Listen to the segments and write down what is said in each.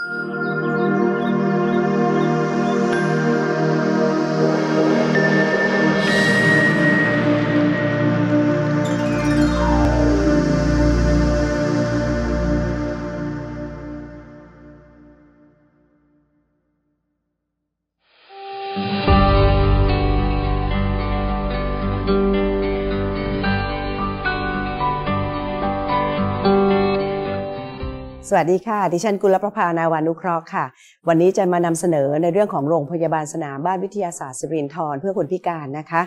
you สวัสดีค่ะ ดิฉันกุลประภานาวานุเคราะห์ค่ะ วันนี้จะมานำเสนอในเรื่องของโรงพยาบาลสนามบ้านวิทยาศาสตร์สิรินทรเพื่อคนพิการนะคะ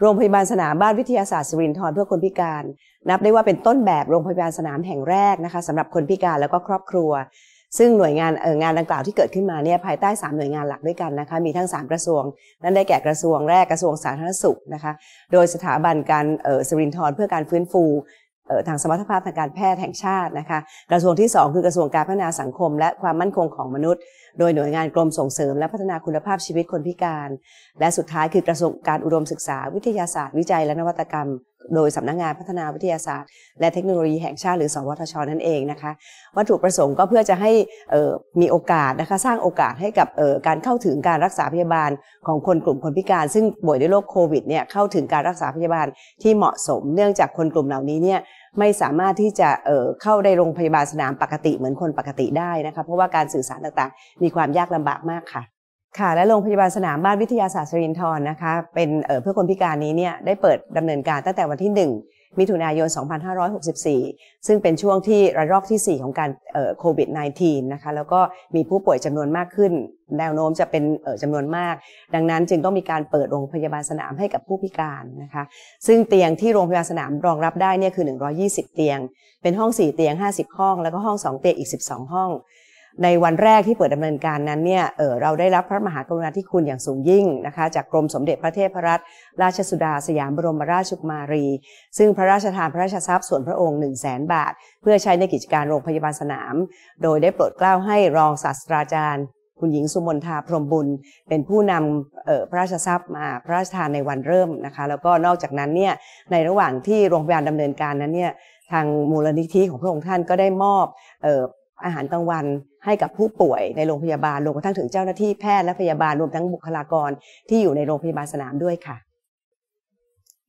โรงพยาบาลสนามบ้านวิทยาศาสตร์สิรินทรเพื่อคนพิการ นับได้ว่าเป็นต้นแบบโรงพยาบาลสนามแห่งแรกนะคะสำหรับคนพิการแล้วก็ครอบครัว ซึ่งหน่วยงานเอองานดังกล่าวที่เกิดขึ้นมาเนี่ยภายใต้ 3 หน่วยงานหลักด้วยกันนะคะมีทั้ง 3 กระทรวง นั่นได้แก่กระทรวงแรกกระทรวงสาธารณสุขนะคะโดยสถาบันการเออสิรินทรเพื่อการฟื้นฟูทางสมรรถภาพทางการแพทย์แห่งชาตินะคะกระทรวงที่ 2 คือ กระทรวงการพัฒนาสังคม และความมั่นคงของมนุษย์ โดยหน่วยงานกรมส่งเสริมและพัฒนาคุณภาพชีวิตคนพิการ และสุดท้ายคือ กระทรวงการอุดมศึกษาวิทยาศาสตร์วิจัยและนวัตกรรมโดยสำนักงงานพัฒนาวิทยาศาสตร์ และเทคโนโลยีแห่งชาติหรือสวทช นั่นเองนะคะวัตถุประสงค์ก็เพื่อจะให้มีโอกาสนะคะสร้างโอกาสให้กับการเข้าถึงการรักษาพยาบาลของคนกลุ่มคนพิการซึ่งป่วยด้วยโรคโควิดเนี่ยเข้าถึงการรักษาพยาบาลที่เหมาะสมเนื่องจากคนกลุ่มเหล่านี้เนี่ยไม่สามารถที่จะเเข้าได้โรงพยาบาลสนามปกติเหมือนคนปกติได้นะคะเพราะว่าการสื่อสารต่างๆ มีความยากลำบากมากค่ะค่ะและโรงพยาบาลสนามบ้านวิทยาศาสตร์สรินทรนะคะเป็นเพื่อคนพิการนี้เนี่ยได้เปิดดำเนินการตั้งแต่วันที่ 1มิถุนายน2564ซึ่งเป็นช่วงที่ระลอกที่ 4ของการโควิด -19 นะคะแล้วก็มีผู้ป่วยจำนวนมากขึ้น แนวโน้มจะเป็นจำนวนมาก ดังนั้นจึงต้องมีการเปิดโรงพยาบาลสนามให้กับผู้พิการนะคะซึ่งเตียงที่โรงพยาบาลสนามรองรับได้เนี่ยคือ 120 เตียง เป็นห้อง4เตียง 50 ห้อง แล้วก็ห้อง2เตียงอีก12ห้องในวันแรกที่เปิดดำเนินการนั้นเนี่ย เออเราได้รับพระมหากรุณาธิคุณอย่างสูงยิ่งนะคะจากกรมสมเด็จพระเทพรัตนราชสุดาสยามบรมราชกุมารี ซึ่งพระราชทานพระราชทรัพย์ส่วนพระองค์ 1 0 0 0 0แบาท เพื่อใช้ในกิจการโรงพยาบาลสนาม โดยได้โปรดเกล้าให้รองศาสตราจารย์คุณหญิงสุมนทาพรมบุญเป็นผู้นำพระราชทรัพย์มาพระราชทานในวันเริ่มนะคะ แล้วก็นอกจากนั้นเนี่ย ในระหว่างที่โรงพยาบาลดำเนินการนั้นเนี่ย ทางมูลนิธิของพระองค์ท่านก็ได้มอบอาหารกลางวันให้กับผู้ป่วยในโรงพยาบาลรวมกระทั่งถึงเจ้าหน้าที่แพทย์และพยาบาลรวมทั้งบุคลากรที่อยู่ในโรงพยาบาลสนามด้วยค่ะ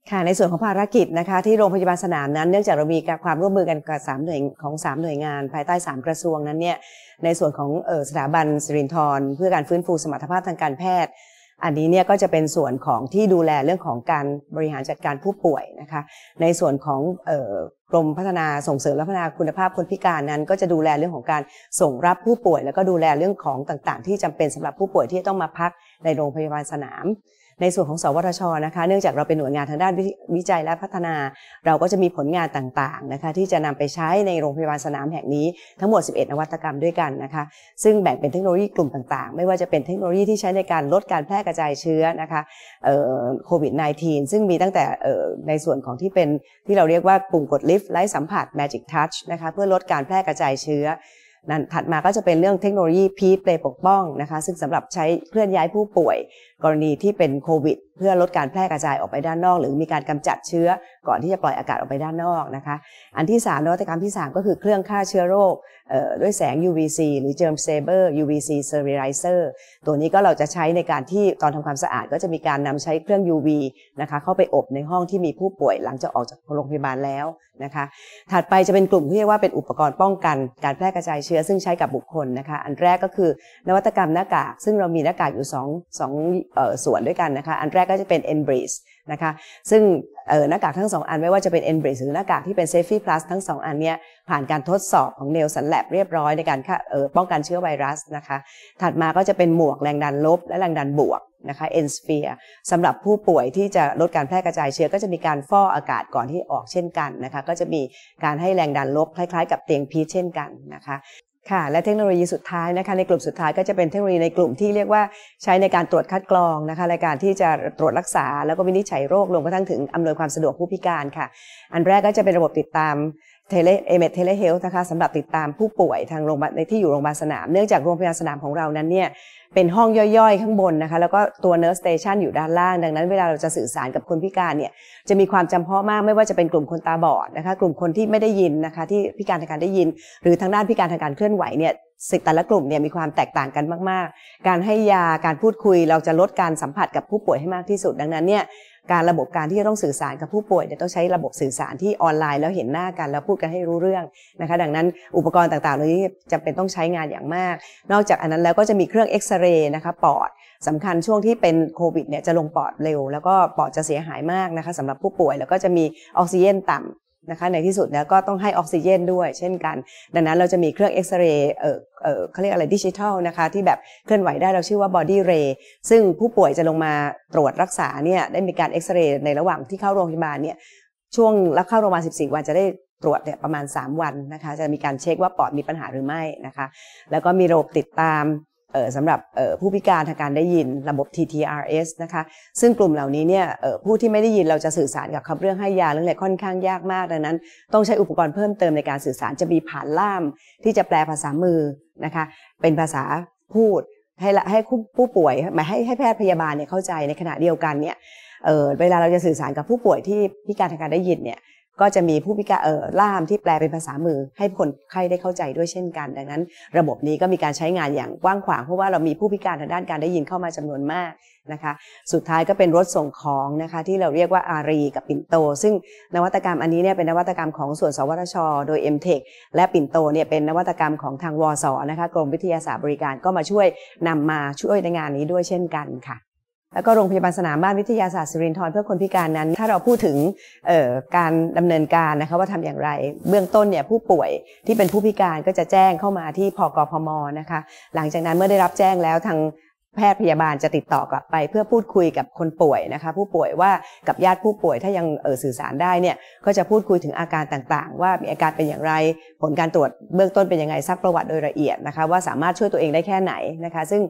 ค่ะ ในส่วนของภารกิจนะคะที่โรงพยาบาลสนามนั้น เนื่องจากเรามีความร่วมมือกันกับสามหน่วยของ3 หน่วยงานภายใต้ 3 กระทรวงนั้นเนี่ยในส่วนของสถาบันสิรินทรเพื่อการฟื้นฟู สมรรถภาพทางการแพทย์อันนี้เนี่ยก็จะเป็นส่วนของที่ดูแลเรื่องของการบริหารจัดการผู้ป่วยนะคะในส่วนของกรมพัฒนาส่งเสริมและพัฒนาคุณภาพคนพิการนั้น ก็จะดูแลเรื่องของการส่งรับผู้ป่วย แล้วก็ดูแลเรื่องของต่างๆ ที่จำเป็นสำหรับผู้ป่วยที่ต้องมาพักในโรงพยาบาลสนามในส่วนของสวทชนะคะเนื่องจากเราเป็นหน่วยงานทางด้านวิจัยและพัฒนา เราก็จะมีผลงานต่างๆนะคะที่จะนำไปใช้ในโรงพยาบาลสนามแห่งนี้ทั้งหมด 11 นวัตกรรมด้วยกันนะคะซึ่งแบ่งเป็นเทคโนโลยีกลุ่มต่างๆ ไม่ว่าจะเป็นเทคโนโลยีที่ใช้ในการลดการแพร่กระจายเชื้อนะคะโควิด -19 ซึ่งมีตั้งแต่ในส่วนของที่เป็นที่เราเรียกว่าปุ่มกดลิฟต์ไร้สัมผัส Magic Touch นะคะเพื่อลดการแพร่กระจายเชื้อนั้นถัดมาก็จะเป็นเรื่องเทคโนโลยีพีเปลปกป้องนะคะซึ่งสำหรับใช้เคลื่อนย้ายผู้ป่วย กรณีที่เป็นโควิดเพื่อลดการแพร่กระจายออกไปด้านนอก หรือมีการกำจัดเชื้อก่อนที่จะปล่อยอากาศออกไปด้านนอกนะคะ อันที่3นวัตกรรมที่ 3 ก็คือเครื่องฆ่าเชื้อโรคด้วยแสง UVC หรือ Germ s a อ e r UVC Sterilizer ตัวนี้ก็เราจะใช้ในการที่ตอนทำความสะอาดก็จะมีการนำใช้เครื่อง UV นะคะเข้าไปอบในห้องที่มีผู้ป่วยหลังจากออกจากโรงพยาบาลแล้วนะคะ ถัดไปจะเป็นกลุ่มที่เรียกว่าเป็นอุปกรณ์ป้องกัน การแพร่กระจายเชื้อซึ่งใช้กับบุคคลนะคะ อันแรกก็คือ นวัตกรรมหน้ากากซึ่งเรามีหน้ากากอยู่2ออส่วนด้วยกันนะคะ อันแรกก็จะเป็น n b r e a t e นะคะ ซึ่งหน้ากากทั้ง 2 อันไม่ว่าจะเป็น n b r e a t e หรือหน้ากากที่เป็น Safety Plus ทั้ง 2 อันเนี้ยผ่านการทดสอบของ Nelson Lab เรียบร้อยในการป้องกันเชื้อไวรัสนะคะ ถัดมาก็จะเป็นหมวกแรงดันลบและแรงดันบวกนะคะ n s p h e r e สำหรับผู้ป่วยที่จะลดการแพร่กระจายเชื้อ ก็จะมีการฟอกอากาศก่อนที่ออกเช่นกันนะคะก็จะมีการให้แรงดันลบคล้ายๆ กับเตียงพีชเช่นกันนะคะค่ะและเทคโนโลยีสุดท้ายนะคะในกลุ่มสุดท้ายก็จะเป็นเทคโนโลยีในกลุ่มที่เรียกว่าใช้ในการตรวจคัดกรองนะคะในการที่จะตรวจรักษา แล้วก็วินิจฉัยโรครวมกระทั่งถึงอำนวยความสะดวกผู้พิการค่ะ อันแรกก็จะเป็นระบบติดตามเทเลเอเมทเทเลเฮลท์นะคะสำหรับติดตามผู้ป่วยทางโรงพยาบาลในที่อยู่โรงพยาบาลสนามเนื่องจากโรงพยาบาลสนามของเรานั้นเนี่ยเป็นห้องย่อยๆ ข้างบนนะคะ แล้วก็ตัวเนอร์สเตชันอยู่ด้านล่าง ดังนั้นเวลาเราจะสื่อสารกับคนพิการเนี่ยจะมีความจำเพาะมากไม่ว่าจะเป็นกลุ่มคนตาบอดนะคะ กลุ่มคนที่ไม่ได้ยินนะคะ ที่พิการทางการได้ยิน หรือทางด้านพิการทางการเคลื่อนไหวเนี่ยสิแต่ละกลุ่มเนี่ยมีความแตกต่างกันมาก ๆ การให้ยาการพูดคุยเราจะลดการสัมผัสกับผู้ป่วยให้มากที่สุด ดังนั้นเนี่ยการระบบการที่จะต้องสื่อสารกับผู้ป่วยจะต้องใช้ระบบสื่อสารที่ออนไลน์ แล้วเห็นหน้ากันแล้วพูดกันให้รู้เรื่องนะคะ ดังนั้นอุปกรณ์ต่างๆเหล่านี้จำเป็นต้องใช้งานอย่างมาก นอกจากอันนั้นแล้วก็จะมีเครื่องเอ็กซเรย์นะคะปอดสำคัญช่วงที่เป็นโควิดเนี่ยจะลงปอดเร็วแล้วก็ปอดจะเสียหายมากนะคะสำหรับผู้ป่วย แล้วก็จะมีออกซิเจนต่ำนะคะในที่สุดเนี่ยก็ต้องให้ออกซิเจนด้วย เช่นกัน ดังนั้นเราจะมีเครื่องเอ็กซเรย์เออเออเขาเรียกอะไรดิจิทัลนะคะ ที่แบบเคลื่อนไหวได้เราชื่อว่าบอดี้เรย์ซึ่งผู้ป่วยจะลงมาตรวจรักษาเนี่ยได้มีการเอ็กซเรย์ในระหว่างที่เข้าโรงพยาบาลเนี่ยช่วงรับเข้าโรงพยาบาล14 วันจะได้ตรวจเนี่ยประมาณ 3 วันนะคะ จะมีการเช็คว่าปอดมีปัญหาหรือไม่นะคะ แล้วก็มีระบบติดตามสำหรับผู้พิการทางการได้ยินระบบ TTRS นะคะซึ่งกลุ่มเหล่านี้เนี่ยผู้ที่ไม่ได้ยินเราจะสื่อสารกับเขาเรื่องให้ยาเรื่องอะไรค่อนข้างยากมาก ดังนั้น ต้องใช้อุปกรณ์เพิ่มเติมในการสื่อสารจะมีผ่านล่ามที่จะแปลภาษามือนะคะเป็นภาษาพูดให้ให้ผู้ป่วย หมายให้ให้แพทย์พยาบาลเนี่ยเข้าใจในขณะเดียวกันเนี่ยเวลาเราจะสื่อสารกับผู้ป่วยที่พิการทางการได้ยินเนี่ยก็จะมีผู้พิการเอ่อล่ามที่แปลเป็นภาษามือให้คนไข้ได้เข้าใจด้วยเช่นกัน ดังนั้นระบบนี้ก็มีการใช้งานอย่างกว้างขวางเพราะว่าเรามีผู้พิการทางด้านการได้ยินเข้ามาจำนวนมากนะคะ สุดท้ายก็เป็นรถส่งของนะคะ ที่เราเรียกว่าอารีกับปิ่นโต ซึ่งนวัตกรรมอันนี้เนี่ยเป็นนวัตกรรมของส่วน สวทช โดย MTech และปิ่นโตเนี่ยเป็นนวัตกรรมของทางวสนะคะกรมวิทยาศาสตร์บริการก็มาช่วยนำมาช่วยในงานนี้ด้วยเช่นกันค่ะแล้วก็โรงพยาบาลสนามบ้านวิทยาศาสตร์สิรินทรเพื่อคนพิการนั้น ถ้าเราพูดถึงการดำเนินการนะคะว่าทำอย่างไร เบื้องต้นเนี่ยผู้ป่วยที่เป็นผู้พิการก็จะแจ้งเข้ามาที่พกพมนะคะหลังจากนั้นเมื่อได้รับแจ้งแล้วทางแพทย์พยาบาลจะติดต่อกลับไป เพื่อพูดคุยกับคนป่วยนะคะผู้ป่วยว่ากับญาติผู้ป่วยถ้ายังสื่อสารได้เนี่ยก็จะพูดคุยถึงอาการต่างๆว่ามีอาการเป็นอย่างไรผลการตรวจเบื้องต้นเป็นยังไงซักประวัติโดยละเอียดนะคะว่าสามารถช่วยตัวเองได้แค่ไหนนะคะ ซึ่ง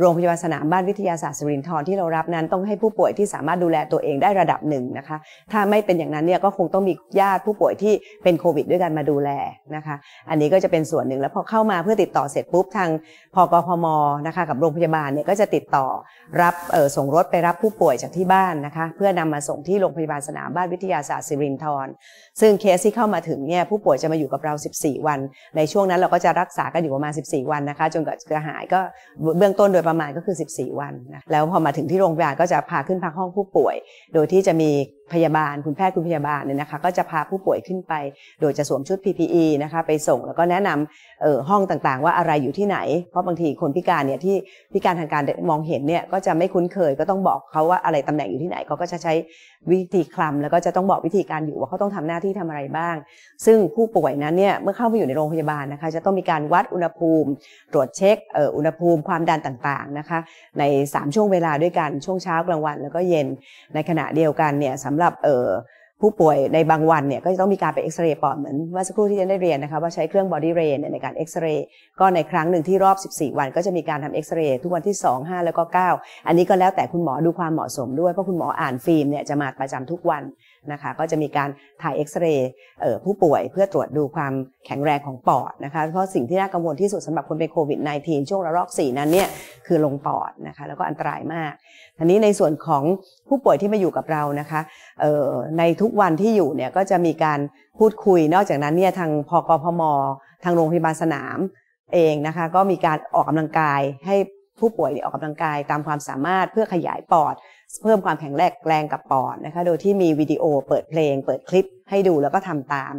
โรงพยาบาลสนามบ้านวิทยาศาสตร์สิรินทรที่เรารับนั้น ต้องให้ผู้ป่วยที่สามารถดูแลตัวเองได้ระดับหนึ่งนะคะถ้าไม่เป็นอย่างนั้นเนี่ยก็คงต้องมีญาติผู้ป่วยที่เป็นโควิด ด้วยกันมาดูแลนะคะอันนี้ก็จะเป็นส่วนหนึ่งแล้วพอเข้ามาเพื่อติดต่อเสร็จปุ๊บทางพกพมนะคะกับโรงพยาบาลเนี่ยก็จะติดต่อรับส่งรถไปรับผู้ป่วยจากที่บ้านนะคะเพื่อนำมาส่งที่โรงพยาบาลสนามบ้านวิทยาศาสตร์สิรินทรซึ่งเคสที่เข้ามาถึงเนี่ยผู้ป่วยจะมาอยู่กับเรา14 วัน ในช่วงนั้นเราก็จะรักษากันอยู่ประมาณ 14 วันนะคะจนกว่าจะหายก็เบื้องต้นโดยประมาณก็คือ 14 วันนะแล้วพอมาถึงที่โรงพยาบาลก็จะพาขึ้นพักห้องผู้ป่วย โดยที่จะมีพยาบาล คุณแพทย์คุณพยาบาลเนี่ยนะคะก็จะพาผู้ป่วยขึ้นไป โดยจะสวมชุด PPE นะคะไปส่งแล้วก็แนะนำห้องต่างๆว่าอะไรอยู่ที่ไหน เพราะบางทีคนพิการเนี่ยที่พิการทางการมองเห็นเนี่ยก็จะไม่คุ้นเคยก็ต้องบอกเขาว่าอะไรตำแหน่งอยู่ที่ไหนเขาก็จะใช้วิธีคลำแล้วก็จะต้องบอกวิธีการอยู่ว่าเขาต้องทำหน้าที่ทำอะไรบ้าง ซึ่งผู้ป่วยนั้นเนี่ยเมื่อเข้าไปอยู่ในโรงพยาบาลนะคะจะต้องมีการวัดอุณหภูมิ ตรวจเช็คอุณหภูมิความดันต่างๆนะคะ ใน3ช่วงเวลาด้วยกันช่วงเช้ากลางวันแล้วก็เย็นในขณะเดียวกันเนี่ยสาหรับผู้ป่วยในบางวันเนี่ยก็จะต้องมีการไปเอ็กซเรย์ปอดเหมือนว่าสักครู่ที่ันได้เรียนนะคะว่าใช้เครื่องบอดี้เรย์ในการเอ็กซเรย์ก็ในครั้งหนึ่งที่รอบ 14 วันก็จะมีการทำเอ็กซเรย์ทุกวันที่ 2 5 แล้วก็ 9 อันนี้ก็แล้วแต่คุณหมอดูความเหมาะสมด้วย เพราะคุณหมออ่านฟิล์มเนี่ยจะมาประจำทุกวันนะคะก็จะมีการถ่ายเอ็กซเรย์ผู้ป่วยเพื่อตรวจดูความแข็งแรงของปอดนะคะเพราะสิ่งที่น่ากังวลที่สุดสำหรับคนเป็นโควิด -19 ช่วงระลอก 4 นั้นเนี่ยคือลงปอดนะคะแล้วก็อันตรายมากทีนี้ในส่วนของผู้ป่วยที่มาอยู่กับเรานะคะในทุกวันที่อยู่เนี่ยก็จะมีการพูดคุยนอกจากนั้นเนี่ยทางพกพมทางโรงพยาบาลสนามเองนะคะก็มีการออกกำลังกาย ให้ผู้ป่วยออกกำลังกายตามความสามารถเพื่อขยายปอดเพิ่มความแข็งแรงแรงกับปอดนะคะโดยที่มีวิดีโอเปิดเพลงเปิดคลิปให้ดูแล้วก็ทำตาม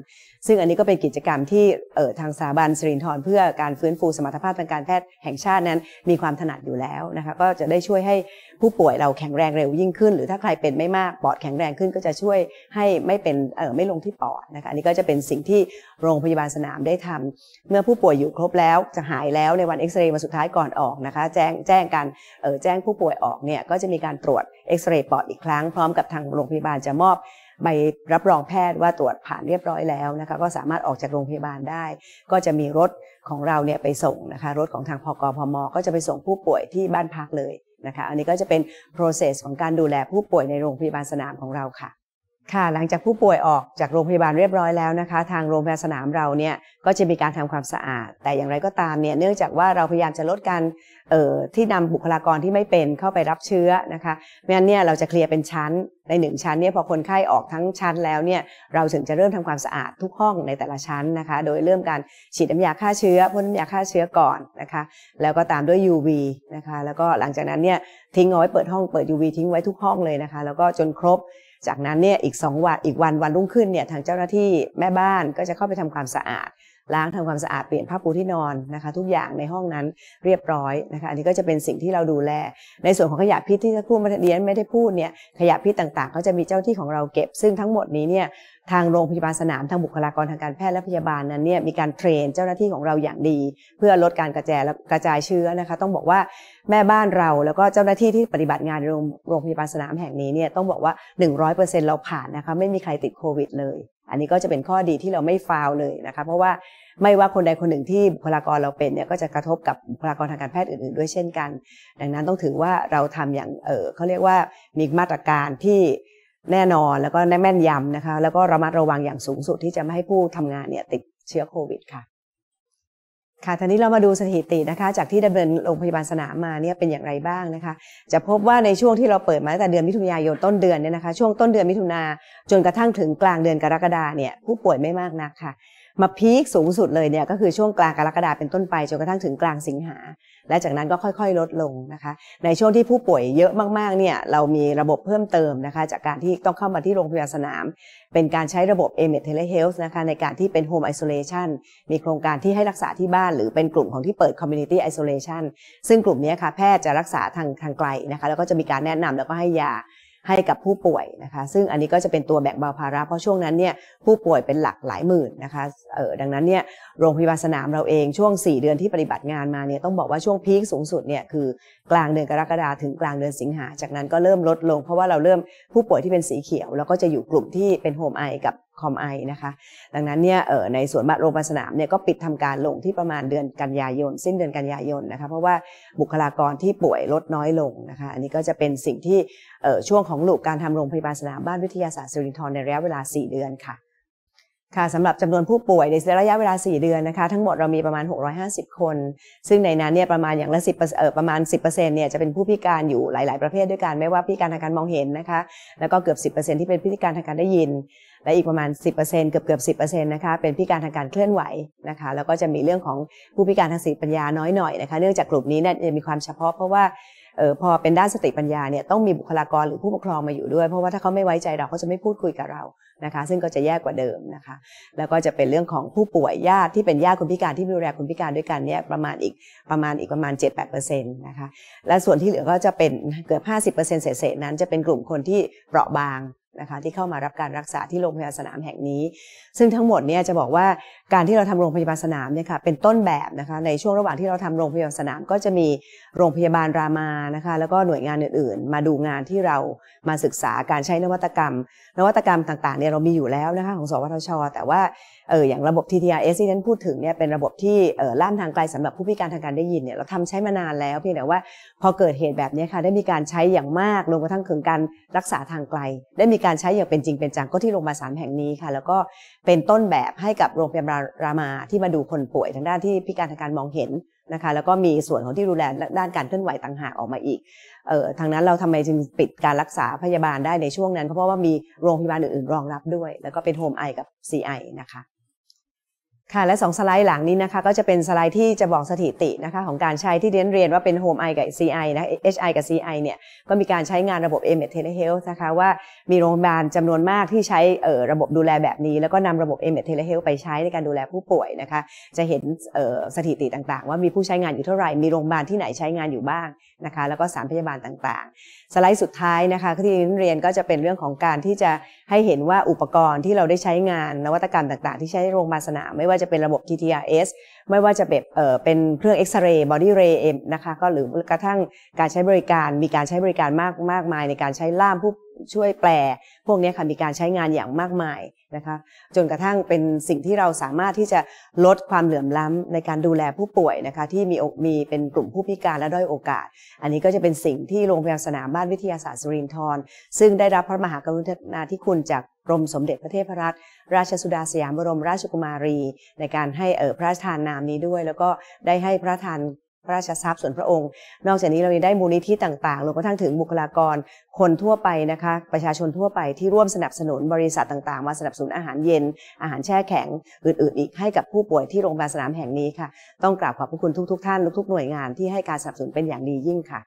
ซึ่งอันนี้ก็เป็นกิจกรรมที่เอ่อทางสถาบันสิรินทรเพื่อการฟื้นฟูสมรรถภาพทางการแพทย์แห่งชาตินั้นมีความถนัดอยู่แล้วนะคะก็จะได้ช่วยให้ผู้ป่วยเราแข็งแรงเร็วยิ่งขึ้น หรือถ้าใครเป็นไม่มากปอดแข็งแรงขึ้นก็จะช่วยให้ไม่เป็นเอ่อไม่ลงที่ปอดนะคะอันนี้ก็จะเป็นสิ่งที่โรงพยาบาลสนามได้ทำ เมื่อผู้ป่วยอยู่ครบแล้วจะหายแล้วในวันเอ็กซเรย์มาสุดท้ายก่อนออกนะคะแจ้งแจ้งการเอ่อแจ้งผู้ป่วยออกเนี่ยก็จะมีการตรวจเอ็กซเรย์ปอดอีกครั้งพร้อมกับทางโรงพยาบาลจะมอบใบรับรองแพทย์ว่าตรวจผ่านเรียบร้อยแล้วนะคะก็สามารถออกจากโรงพยาบาลได้ ก็จะมีรถของเราเนี่ยไปส่งนะคะ รถของทางพกพมก็จะไปส่งผู้ป่วยที่บ้านพักเลยนะคะ อันนี้ก็จะเป็น process ของการดูแลผู้ป่วยในโรงพยาบาลสนามของเราค่ะค่ะหลังจากผู้ป่วยออกจากโรงพยาบาลเรียบร้อยแล้วนะคะ ทางโรงพยาบาลสนามเราเนี่ยก็จะมีการทำความสะอาด แต่อย่างไรก็ตามเนี่ยเนื่องจากว่าเราพยายามจะลดการที่นำบุคลากรที่ไม่เป็นเข้าไปรับเชื้อนะคะไม่งั้นเนี่ยเราจะเคลียร์เป็นชั้นในหนึ่งชั้นเนี่ยพอคนไข้ออกทั้งชั้นแล้วเนี่ยเราถึงจะเริ่มทำความสะอาดทุกห้องในแต่ละชั้นนะคะ โดยเริ่มการฉีดน้ายาฆ่าเชื้อพ่นน้ำยาฆ่าเชื้อก่อนนะคะ แล้วก็ตามด้วย UV นะคะแล้วก็หลังจากนั้นเนี่ยทิ้งเอาไว้เปิดห้องเปิด UV ทิ้งไว้ทุกห้องเลยนะคะ แล้วก็จนครบจากนั้นเนี่ยอีก 2วันอีกวันวันรุ่งขึ้นเนี่ยทางเจ้าหน้าที่แม่บ้านก็จะเข้าไปทำความสะอาดล้างทำความสะอาดเปลี่ยนผ้าปูที่นอนนะคะ ทุกอย่างในห้องนั้นเรียบร้อยนะคะอันนี้ก็จะเป็นสิ่งที่เราดูแล ในส่วนของขยะพิษที่ท่านผู้มาเรียนไม่ได้พูดเนี่ยขยะพิษต่างๆเขาจะมีเจ้าที่ของเราเก็บ ซึ่งทั้งหมดนี้เนี่ยทางโรงพยาบาลสนามทางบุคลากรทางการแพทย์และพยาบาลนั้นเนี่ยมีการเทรนเจ้าหน้าที่ของเราอย่างดี เพื่อลดการกระจายกระจายเชื้อนะคะต้องบอกว่าแม่บ้านเราแล้วก็เจ้าหน้าที่ที่ปฏิบัติงานในโรงพยาบาลสนามแห่งนี้เนี่ยต้องบอกว่า 100%เราผ่านนะคะไม่มีใครติดโควิดเลยอันนี้ก็จะเป็นข้อดีที่เราไม่ฟาวเลยนะคะเพราะว่าไม่ว่าคนใดคนหนึ่งที่บุคลากรเราเป็นเนี่ยก็จะกระทบกับบุคลากรทางการแพทย์อื่นๆด้วยเช่นกัน ดังนั้นต้องถือว่าเราทำอย่างเออเขาเรียกว่ามีมาตรการที่แน่นอนแล้วก็แม่นยำนะคะแล้วก็ระมัดระวังอย่างสูงสุดที่จะไม่ให้ผู้ทำงานเนี่ยติดเชื้อโควิดค่ะค่ะทีนี้เรามาดูสถิตินะคะ จากที่ดำเนินโรงพยาบาลสนามมาเนี่ยเป็นอย่างไรบ้างนะคะ จะพบว่าในช่วงที่เราเปิดมาตั้งแต่เดือนมิถุนายนต้นเดือนเนี่ยนะคะ ช่วงต้นเดือนมิถุนาจนกระทั่งถึงกลางเดือนกรกฎาเนี่ยผู้ป่วยไม่มากนักค่ะมาพีคสูงสุดเลยเนี่ยก็คือช่วงกลางกรกฎาคมเป็นต้นไปจนกระทั่งถึงกลางสิงหา และจากนั้นก็ค่อยๆลดลงนะคะ ในช่วงที่ผู้ป่วยเยอะมากๆเนี่ยเรามีระบบเพิ่มเติมนะคะ จากการที่ต้องเข้ามาที่โรงพยาบาลสนาม เป็นการใช้ระบบ a m e t Telehealth นะคะในการที่เป็น Home Isolation มีโครงการที่ให้รักษาที่บ้าน หรือเป็นกลุ่มของที่เปิด Community Isolation ซึ่งกลุ่มนี้ค่ะแพทย์จะรักษาทางทางไกลนะคะแล้วก็จะมีการแนะนำแล้วก็ให้ยาให้กับผู้ป่วยนะคะ ซึ่งอันนี้ก็จะเป็นตัวแบ่งเบาภาระเพราะช่วงนั้นเนี่ยผู้ป่วยเป็นหลักหลายหมื่นนะคะเออดังนั้นเนี่ยโรงพยาบาลสนามเราเองช่วง 4 เดือนที่ปฏิบัติงานมาเนี่ยต้องบอกว่าช่วงพีคสูงสุดเนี่ยคือ กลางเดือนกรกฎาถึงกลางเดือนสิงหาจากนั้นก็เริ่มลดลงเพราะว่าเราเริ่มผู้ป่วยที่เป็นสีเขียวแล้วก็จะอยู่กลุ่มที่เป็นโฮมไอกับคอมไอนะคะ ดังนั้นเนี่ยในส่วนบัตรโรงพยาบาลสนามเนี่ยก็ปิดทำการลงที่ประมาณเดือนกันยายนสิ้นเดือนกันยายนนะคะเพราะว่าบุคลากรที่ป่วยลดน้อยลงนะคะอันนี้ก็จะเป็นสิ่งที่ช่วงของหลูกการทำโรงพยาบาลสนามบ้านวิทยาศาสตร์สิรินทรในระยะเวลา 4 เดือนค่ะค่ะสำหรับจำนวนผู้ป่วยในระยะเวลา 4 เดือนนะคะทั้งหมดเรามีประมาณ 650 คน ซึ่งในนั้นเนี่ยประมาณอย่างละ10เอ่อประมาณ 10%เนี่ยจะเป็นผู้พิการอยู่หลาย ๆประเภทด้วยกันไม่ว่าพิการทางการมองเห็นนะคะแล้วก็เกือบ10%ที่เป็นพิการทางการได้ยินและอีกประมาณ 10%เกือบเกือบสินะคะเป็นพิการทางการเคลื่อนไหวนะคะ แล้วก็จะมีเรื่องของผู้พิการทางสติปัญญาน้อยหน่อยนะคะเนื่องจากกลุ่มนี้เนี่ยจะมีความเฉพาะเพราะว่าออพอเป็นด้านสติปัญญาเนี่ยต้องมีบุคลากรหรือผู้ปกครองมาอยู่ด้วย เพราะว่าถ้าเขาไม่ไว้ใจเราเขาจะไม่พูดคุยกับเรานะคะ ซึ่งก็จะแย่กว่าเดิมนะคะ แล้วก็จะเป็นเรื่องของผู้ป่วยญาติที่เป็นญาติคนพิการที่ดูแลคนพิการด้วยกันเนี่ยประมาณอีกประมาณอีกประมาณ7-8%นะคะและส่วนที่เหลือก็จะเป็นเกือบ 50%เศษๆนั้น จะเป็นกลุ่มคนที่เปราะบางนะคะที่เข้ามารับการรักษาที่โรงพยาบาลสนามแห่งนี้ ซึ่งทั้งหมดเนี่ยจะบอกว่าการที่เราทำโรงพยาบาลสนามเนี่ยค่ะเป็นต้นแบบนะคะ ในช่วงระหว่างที่เราทำโรงพยาบาลสนาม ก็จะมีโรงพยาบาลรามา นะคะแล้วก็หน่วยงานอื่นๆ มาดูงานที่เรามาศึกษาการใช้นวัตกรรม นวัตกรรมต่างๆเนี่ยเรามีอยู่แล้วนะคะ ของ สวทช แต่ว่าเอออย่างระบบ TTRS ที่ฉันพูดถึงเนี่ยเป็นระบบที่เออล่ามทางไกลสำหรับผู้พิการทางการได้ยินเนี่ยเราทำใช้มานานแล้วเพียงแต่ว่าพอเกิดเหตุแบบนี้ค่ะได้มีการใช้อย่างมากรวมกระทั่งถึงการรักษาทางไกลได้มีการใช้อย่างเป็นจริงเป็นจังก็ที่โรงพยาบาลสามแห่งนี้ค่ะ แล้วก็เป็นต้นแบบให้กับโรงพยาบาลรามาที่มาดูคนป่วยทางด้านที่พิการทางการมองเห็นนะคะ แล้วก็มีส่วนของที่ดูแลด้านการเคลื่อนไหวต่างหากออกมาอีกเออทางนั้นเราทำไมจึงปิดการรักษาพยาบาลได้ในช่วงนั้น เพราะว่ามีโรงพยาบาลอื่นๆรองรับด้วย แล้วก็เป็นโฮมไอกับ CI นะคะค่ะและสองสไลด์หลังนี้นะคะก็จะเป็นสไลด์ที่จะบอกสถิตินะคะของการใช้ที่เรียนเรียนว่าเป็น Home I กับ CI นะ HI กับ CI เนี่ยก็มีการใช้งานระบบ m e d Telehealth นะคะว่ามีโรงพยาบาลจำนวนมากที่ใช้เออ่ระบบดูแลแบบนี้แล้วก็นำระบบ m e d Telehealth ไปใช้ในการดูแลผู้ป่วยนะคะจะเห็นเออ่สถิติต่างๆ ว่ามีผู้ใช้งานอยู่เท่าไหร่มีโรงพยาบาลที่ไหนใช้งานอยู่บ้างนะคะแล้วก็สารพยาบาลต่างๆ สไลด์สุดท้ายนะคะที่เรียนเรียนก็จะเป็นเรื่องของการที่จะให้เห็นว่าอุปกรณ์ที่เราได้ใช้งานนวัตกรรมต่างๆ ที่ใช้โรงพยาบาลสนามไม่ว่า่าจะเป็นระบบ GTRS ไม่ว่าจะแบบเเป็นเครื่องเอ็กซเรย์บอดี้เรย์นะคะก็หรือกระทั่งการใช้บริการมีการใช้บริการมากมากมาย ในการใช้ล่ามผู้ช่วยแปล พวกนี้ค่ะมีการใช้งานอย่างมากมายนะคะจนกระทั่งเป็นสิ่งที่เราสามารถที่จะลดความเหลื่อมล้ำในการดูแลผู้ป่วยนะคะที่มีมีเป็นกลุ่มผู้พิการและด้อยโอกาส อันนี้ก็จะเป็นสิ่งที่โรงพยาบาลสนามบ้านวิทยาศาสตร์สุรินทร์ซึ่งได้รับพระมหากรุณาธิคุณจากกรมสมเด็จพระเทพรัตนราชสุดาสยามบรมราชกุมารี ในการให้เออพระราชทานนามนี้ด้วยแล้วก็ได้ให้พระทานพระราชทรัพย์ส่วนพระองค์ นอกจากนี้เรายังได้มูลนิธิต่างๆ รวมกระทั่งถึงบุคลากรคนทั่วไปนะคะประชาชนทั่วไปที่ร่วมสนับสนุนบริษัทต่างๆ มาสนับสนุนอาหารเย็นอาหารแช่แข็ง อื่นๆอีกให้กับผู้ป่วยที่โรงพยาบาลสนามแห่งนี้ค่ะต้องกราบขอบพระคุณทุกๆ ท่านทุกๆหน่วยงานที่ให้การสนับสนุนเป็นอย่างดียิ่งค่ะ